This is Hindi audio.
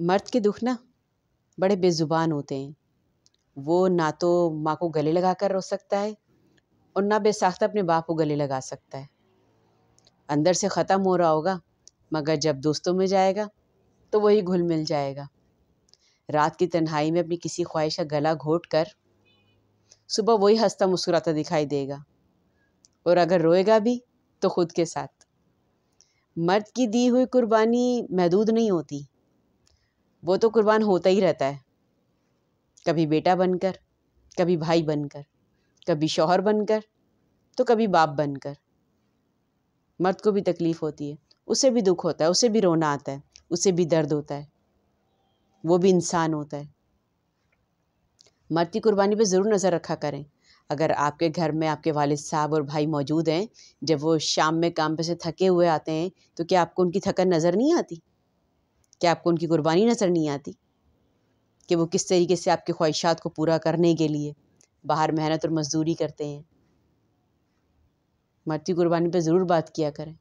मर्द के दुख ना बड़े बेज़ुबान होते हैं वो ना तो माँ को गले लगा कर रो सकता है और ना बेसाख्ता अपने बाप को गले लगा सकता है अंदर से ख़त्म हो रहा होगा मगर जब दोस्तों में जाएगा तो वही घुल मिल जाएगा रात की तन्हाई में अपनी किसी ख्वाहिश का गला घोट कर सुबह वही हंसता मुस्कुराता दिखाई देगा और अगर रोएगा भी तो ख़ुद के साथ मर्द की दी हुई कुर्बानी महदूद नहीं होती वो तो कुर्बान होता ही रहता है कभी बेटा बनकर कभी भाई बनकर कभी शौहर बनकर तो कभी बाप बनकर मर्द को भी तकलीफ़ होती है उसे भी दुख होता है उसे भी रोना आता है उसे भी दर्द होता है वो भी इंसान होता है मर्द की कुर्बानी पे ज़रूर नज़र रखा करें अगर आपके घर में आपके वालिद साहब और भाई मौजूद हैं जब वो शाम में काम पे से थके हुए आते हैं तो क्या आपको उनकी थकन नज़र नहीं आती क्या आपको उनकी कुर्बानी नज़र नहीं आती कि वो किस तरीके से आपके ख्वाहिशात को पूरा करने के लिए बाहर मेहनत और मजदूरी करते हैं मरती कुर्बानी पर ज़रूर बात किया करें